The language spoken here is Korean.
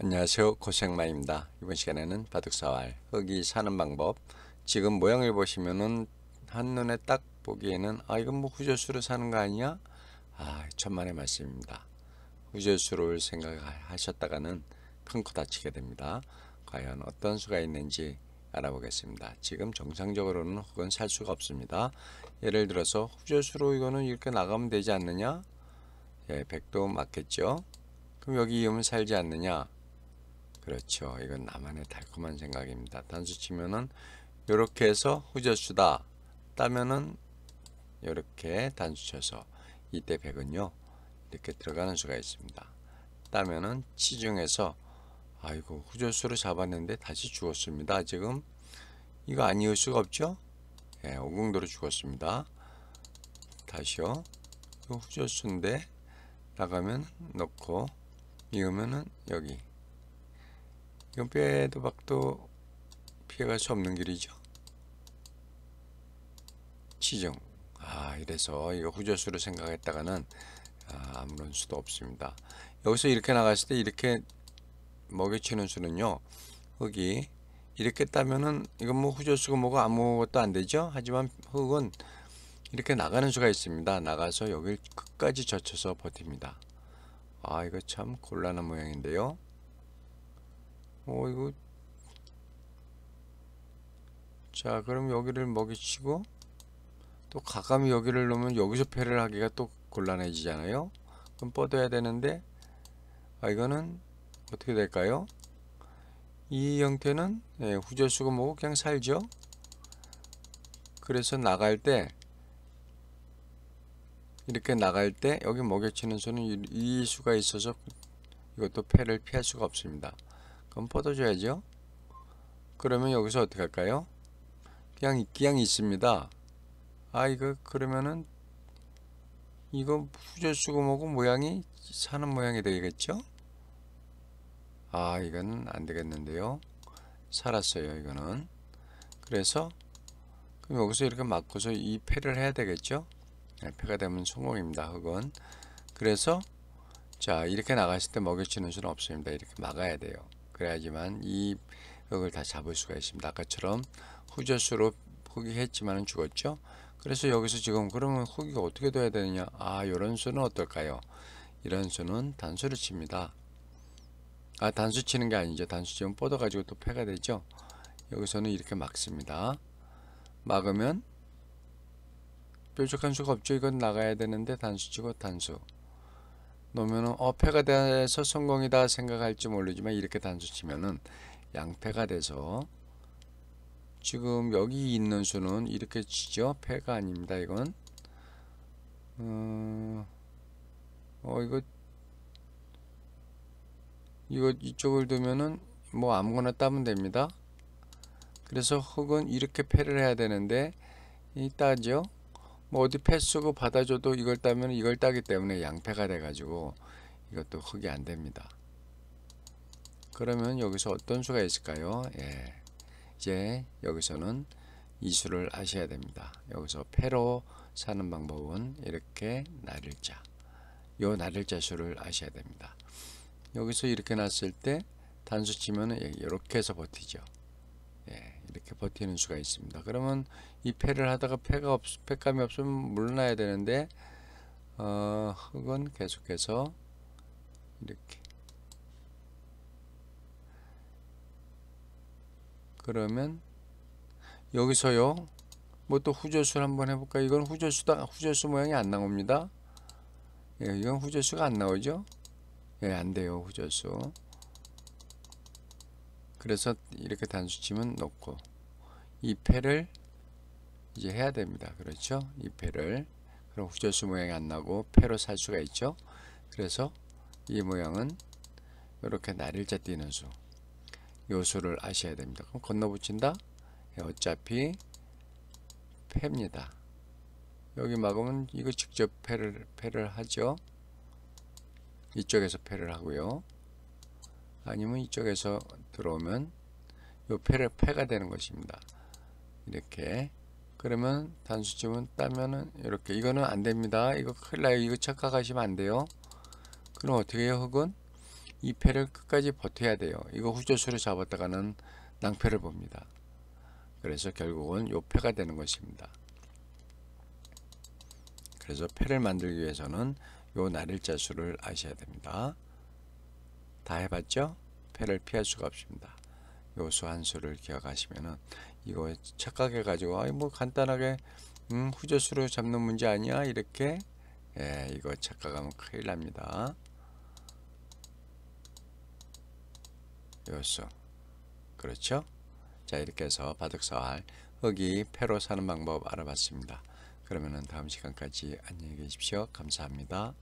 안녕하세요 고생마입니다 이번 시간에는 바둑사활 흙이 사는 방법 지금 모양을 보시면은 한눈에 딱 보기에는 아 이건 뭐 후절수로 사는 거 아니야 아 천만의 말씀입니다 후절수를 생각하셨다가는 큰코 다치게 됩니다 과연 어떤 수가 있는지 알아보겠습니다 지금 정상적으로는 혹은 살 수가 없습니다 예를 들어서 후절수로 이거는 이렇게 나가면 되지 않느냐 예 백도 맞겠죠 그럼 여기 이음은 살지 않느냐 그렇죠. 이건 나만의 달콤한 생각입니다. 단수 치면은 이렇게 해서 후저수다 따면은 이렇게 단수 쳐서 이때 백은요 이렇게 들어가는 수가 있습니다. 따면은 치중해서 아이고 후저수로 잡았는데 다시 죽었습니다. 지금 이거 아니올 수가 없죠? 예, 오공도로 죽었습니다. 다시요. 그 후저수인데 나가면 넣고 이으면은 여기 이건 빼도 박도 피해갈 수 없는 길이죠 치정 아 이래서 이거 후저수로 생각했다가는 아, 무런 수도 없습니다 여기서 이렇게 나갔을 때 이렇게 먹여치는 수는요 흙이 이렇게 따면은 이건 뭐 후저수고 뭐고 아무것도 안 되죠 하지만 흙은 이렇게 나가는 수가 있습니다 나가서 여길 끝까지 젖혀서 버팁니다 아 이거 참 곤란한 모양인데요 어 이거 자 그럼 여기를 먹이치고 또 가감이 여기를 놓으면 여기서 패를 하기가 또 곤란해지잖아요 그럼 뻗어야 되는데 아 이거는 어떻게 될까요 이 형태는 예, 후절수가 뭐고 그냥 살죠 그래서 나갈 때 이렇게 나갈 때 여기 먹여치는 수는 이 수가 있어서 이것도 패를 피할 수가 없습니다 그럼 뻗어줘야죠. 그러면 여기서 어떻게 할까요? 기양이, 기 있습니다. 아, 이거, 그러면은, 이거 후절 쓰고 뭐고 모양이 사는 모양이 되겠죠? 아, 이건 안 되겠는데요. 살았어요, 이거는. 그래서, 그럼 여기서 이렇게 막고서 이 패를 해야 되겠죠? 네, 패가 되면 성공입니다, 그은 그래서, 자, 이렇게 나갔을 때 먹여치는 수는 없습니다. 이렇게 막아야 돼요. 그래야지만 이 벽을 다 잡을 수가 있습니다. 아까처럼 후저수로 포기했지만 죽었죠. 그래서 여기서 지금 그러면 후기가 어떻게 돼야 되느냐 아 이런 수는 어떨까요 이런 수는 단수를 칩니다 아 단수 치는 게 아니죠 단수 치면 뻗어 가지고 또 패가 되죠 여기서는 이렇게 막습니다 막으면 뾰족한 수가 없죠 이건 나가야 되는데 단수 치고 단수 놓으면어 폐가 돼서 성공이다 생각할지 모르지만 이렇게 단수치면은 양패가 돼서 지금 여기 있는 수는 이렇게 치죠 폐가 아닙니다 이건 어, 어 이거 이거 이쪽을 두면은 뭐 아무거나 따면 됩니다 그래서 흙은 이렇게 패를 해야 되는데 이 따죠 뭐 어디 패스고 받아줘도 이걸 따면 이걸 따기 때문에 양패가 돼가지고 이것도 흙이 안 됩니다. 그러면 여기서 어떤 수가 있을까요? 예. 이제 여기서는 이수를 아셔야 됩니다. 여기서 패로 사는 방법은 이렇게 날일자 요 날일자 수를 아셔야 됩니다. 여기서 이렇게 났을 때 단수 치면 은 이렇게 해서 버티죠. 예. 이렇게 버티는 수가 있습니다. 그러면 이 패를 하다가 패가 없, 패감이 없으면 물러나야 되는데 어, 흑은 계속해서 이렇게 그러면 여기서요 뭐 또 후저수를 한번 해볼까 이건 후저수다 후저수 모양이 안 나옵니다 예, 이건 후저수가 안 나오죠 예 안돼요 후저수 그래서 이렇게 단수침은 놓고 이 패를 이제 해야 됩니다. 그렇죠? 이 패를 그럼 후절수 모양이 안 나고 패로 살 수가 있죠. 그래서 이 모양은 이렇게 날일자 뛰는수요소를 아셔야 됩니다. 그럼 건너붙인다? 예, 어차피 패입니다. 여기 막으면 이거 직접 패를 패를 하죠. 이쪽에서 패를 하고요. 아니면 이쪽에서 들어오면 요 패를 패가 되는 것입니다. 이렇게 그러면 단수쯤은 따면은 이렇게 이거는 안 됩니다. 이거 큰일 나요. 이거 착각하시면 안 돼요. 그럼 어떻게 해요? 혹은이 패를 끝까지 버텨야 돼요. 이거 후조수로 잡았다가는 낭패를 봅니다. 그래서 결국은 요 패가 되는 것입니다. 그래서 패를 만들기 위해서는 요 날일자 수를 아셔야 됩니다. 다 해봤죠? 패를 피할 수가 없습니다. 요수 한 수를 기억하시면은 이거 착각해 가지고 아이 뭐 간단하게 음, 후저수로 잡는 문제 아니야 이렇게 예, 이거 착각하면 큰일 납니다. 요수 그렇죠? 자 이렇게 해서 바둑살 흙이 패로 사는 방법 알아봤습니다. 그러면은 다음 시간까지 안녕히 계십시오. 감사합니다.